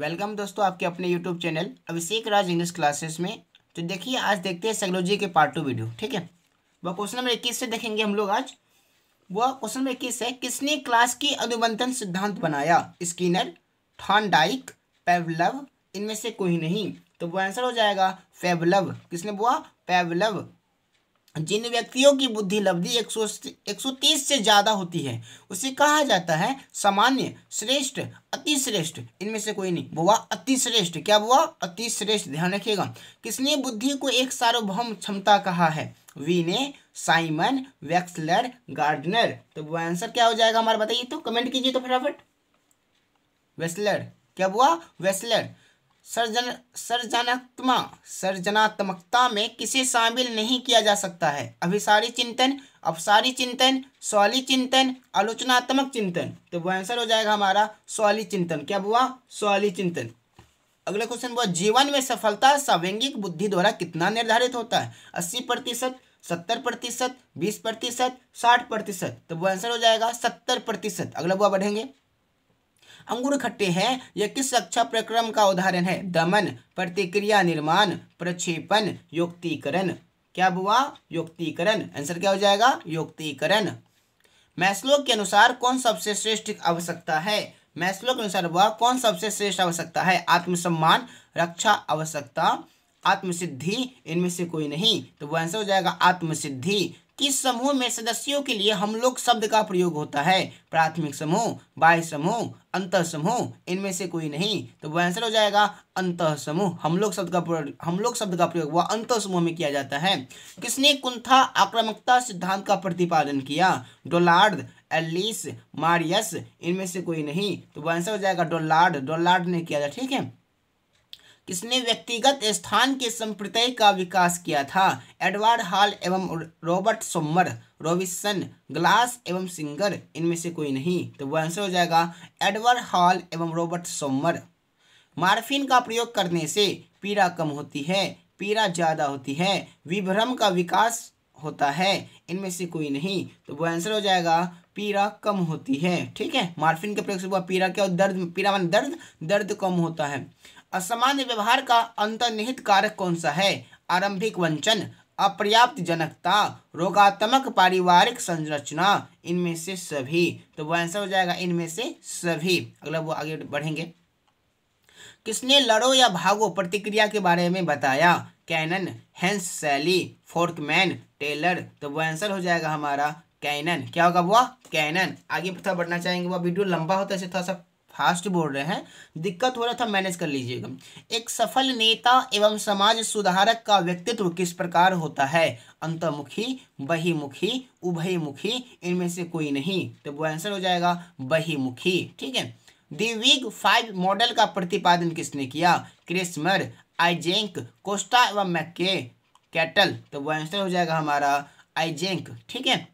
welcome दोस्तों आपके अपने YouTube channel Abhishek Raj English classes में तो देखिए आज देखते हैं साइकोलॉजी के पार्ट टू वीडियो ठीक है वह क्वेश्चन नंबर इक्कीस से देखेंगे हम लोग आज वह क्वेश्चन नंबर इक्कीस है किसने क्लास की अनुबंधन सिद्धांत बनाया स्किनर डाइक पेवलव इनमें से कोई नहीं तो वो आंसर हो जाएगा फेवलव किसने बोला पेवलव जिन व्यक्तियों की बुद्धि लब्धि एक सौ तीस से ज़्यादा होती है उसे कहा जाता है सामान्य श्रेष्ठ अतिश्रेष्ठ इनमें से कोई नहीं बुआ अतिश्रेष्ठ क्या बुआ अतिश्रेष्ठ ध्यान रखिएगा किसने बुद्धि को एक सार्वभौम क्षमता कहा है वी ने साइमन वैक्सलर गार्डनर तो वो आंसर क्या हो जाएगा हमारा बताइए तो कमेंट कीजिए तो फटाफट वेस्लर क्या बुआ वेस्लर सर्जन सर्जनात्मा सर्जनात्मकता में किसे शामिल नहीं किया जा सकता है अभिसारी चिंतन अपसारी चिंतन स्वाली चिंतन आलोचनात्मक चिंतन तो वो आंसर हो जाएगा हमारा स्वाली चिंतन क्या हुआ स्वाली चिंतन अगला क्वेश्चन हुआ जीवन में सफलता संवैज्ञिक बुद्धि द्वारा कितना निर्धारित होता है अस्सी प्रतिशत सत्तर प्रतिशत बीस प्रतिशत साठ प्रतिशत तो वो आंसर हो जाएगा सत्तर प्रतिशत अगला बुआ बढ़ेंगे अंगूर खट्टे हैं यह किस रक्षा प्रक्रम का उदाहरण है दमन प्रतिक्रिया निर्माण प्रक्षेपण युक्तिकरण क्या हुआ युक्तिकरण आंसर क्या हो जाएगा युक्तिकरण मैस्लो के अनुसार कौन सबसे श्रेष्ठ आवश्यकता है मैस्लो के अनुसार वह कौन सबसे श्रेष्ठ आवश्यकता है आत्मसम्मान रक्षा आवश्यकता आत्मसिद्धि इनमें से कोई नहीं तो वह आंसर हो जाएगा आत्मसिद्धि किस समूह में सदस्यों के लिए हम लोग शब्द का प्रयोग होता है प्राथमिक समूह बाह्य समूह अंत समूह इनमें से कोई नहीं तो वह आंसर हो जाएगा अंत समूह हम लोग शब्द का हम लोग शब्द का प्रयोग वह अंत समूह में किया जाता है किसने कुंथा आक्रामकता सिद्धांत का प्रतिपादन किया डोलार्ड एलिस मारियस इनमें से कोई नहीं तो वह आंसर हो जाएगा डोलार्ड डोलार्ड ने किया था ठीक है किसने व्यक्तिगत स्थान के संप्रदाय का विकास किया था एडवर्ड हॉल एवं रॉबर्ट सोमर रोबिसन ग्लास एवं सिंगर इनमें से कोई नहीं तो वह आंसर हो जाएगा एडवर्ड हॉल एवं रॉबर्ट सोमर मार्फिन का प्रयोग करने से पीड़ा कम होती है पीड़ा ज़्यादा होती है विभ्रम का विकास होता है इनमें से कोई नहीं तो वो आंसर हो जाएगा पीड़ा कम होती है ठीक है मार्फिन के प्रयोग से हुआ पीड़ा क्या दर्द पीड़ा मान दर्द दर्द कम होता है असामान्य व्यवहार का अंतर्निहित कारक कौन सा है आरंभिक वंचन अपर्याप्त जनकता रोगात्मक पारिवारिक संरचना इनमें से सभी तो वो आंसर हो जाएगा इनमें से सभी अगला वो आगे बढ़ेंगे किसने लड़ो या भागो प्रतिक्रिया के बारे में बताया Cannon Hans Selye Folkman Taylor तो वो आंसर हो जाएगा हमारा कैनन क्या होगा वह कैनन आगे थोड़ा बढ़ना चाहेंगे वह वीडियो लंबा होता है थोड़ा सा फास्ट बोल रहे हैं दिक्कत हो रहा था मैनेज कर लीजिएगा एक सफल नेता एवं समाज सुधारक का व्यक्तित्व किस प्रकार होता है अंतर्मुखी बहिमुखी उभयमुखी इनमें से कोई नहीं तो वो आंसर हो जाएगा बहिमुखी ठीक है दिविग फाइव मॉडल का प्रतिपादन किसने किया क्रिस्मर आइजेंक कोस्टा एवं मैके कैटल तो वो आंसर हो जाएगा हमारा आइजेंक ठीक है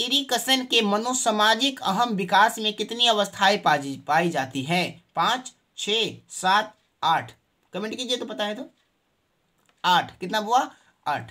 इरिकसन के मनोसामाजिक अहम विकास में कितनी अवस्थाएं पाई पाई जाती हैं पाँच छ सात आठ कमेंट कीजिए तो पता है तो आठ कितना हुआ आठ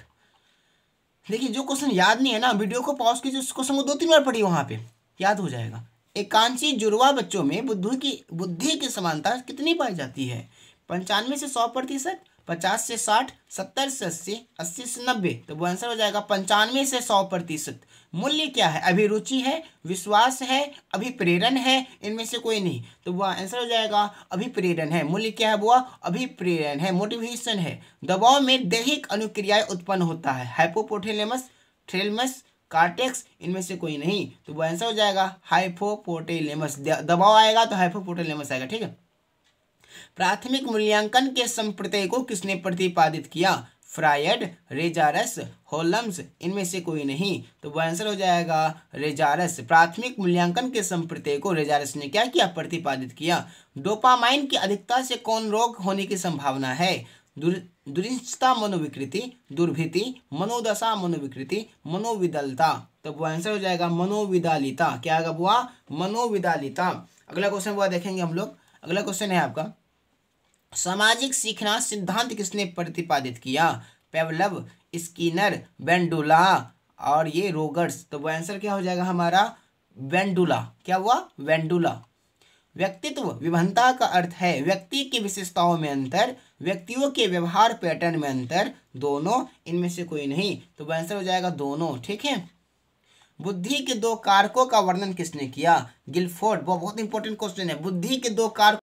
देखिए जो क्वेश्चन याद नहीं है ना वीडियो को पॉज कीजिए उस क्वेश्चन को दो तीन बार पढ़िए वहाँ पे याद हो जाएगा एकांशी जुड़वा बच्चों में बुद्धि की बुद्धि की समानता कितनी पाई जाती है पंचानवे से सौ प्रतिशत पचास से साठ सत्तर से अस्सी अस्सी से नब्बे तो वो आंसर हो जाएगा पंचानवे से सौ प्रतिशत मूल्य क्या है अभिरुचि है विश्वास है अभिप्रेरण है इनमें से कोई नहीं तो वह आंसर हो जाएगा अभिप्रेरण है मूल्य क्या है वह अभिप्रेरण है मोटिवेशन है दबाव में दैहिक अनुक्रियाएं उत्पन्न होता है हाइपोपोटेलेमस थ्रेलमस कार्टेक्स इनमें से कोई नहीं तो वह आंसर हो जाएगा हाइपोपोटेलेमस दबाव आएगा तो हाइपोपोटेलेमस आएगा ठीक है प्राथमिक मूल्यांकन के संप्रदय को किसने प्रतिपादित किया फ्रायड रेजारस होलम्स इनमें से कोई नहीं तो वो आंसर हो जाएगा रेजारस प्राथमिक मूल्यांकन के संप्रदय को रेजारस ने क्या किया प्रतिपादित किया डोपामाइन की अधिकता से कौन रोग होने की संभावना है दुर दुरिंचता मनोविकृति दुर्भिति मनोदशा मनोविकृति मनोविदलता तो वो आंसर हो जाएगा मनोविदालिता क्या आएगा बुआ मनोविदालिता अगला क्वेश्चन बुआ देखेंगे हम लोग अगला क्वेश्चन है आपका सामाजिक सीखना सिद्धांत किसने प्रतिपादित किया पेवलव स्किनर वेंडुला और ये रोगर्स तो वो आंसर क्या हो जाएगा हमारा वेंडुला क्या हुआ वेंडुला व्यक्तित्व विभिन्नता का अर्थ है व्यक्ति की विशेषताओं में अंतर व्यक्तियों के व्यवहार पैटर्न में अंतर दोनों इनमें से कोई नहीं तो वह आंसर हो जाएगा दोनों ठीक है बुद्धि के दो कारकों का वर्णन किसने किया गिलफोर्ड वो बहुत इंपॉर्टेंट क्वेश्चन है बुद्धि के दो कारक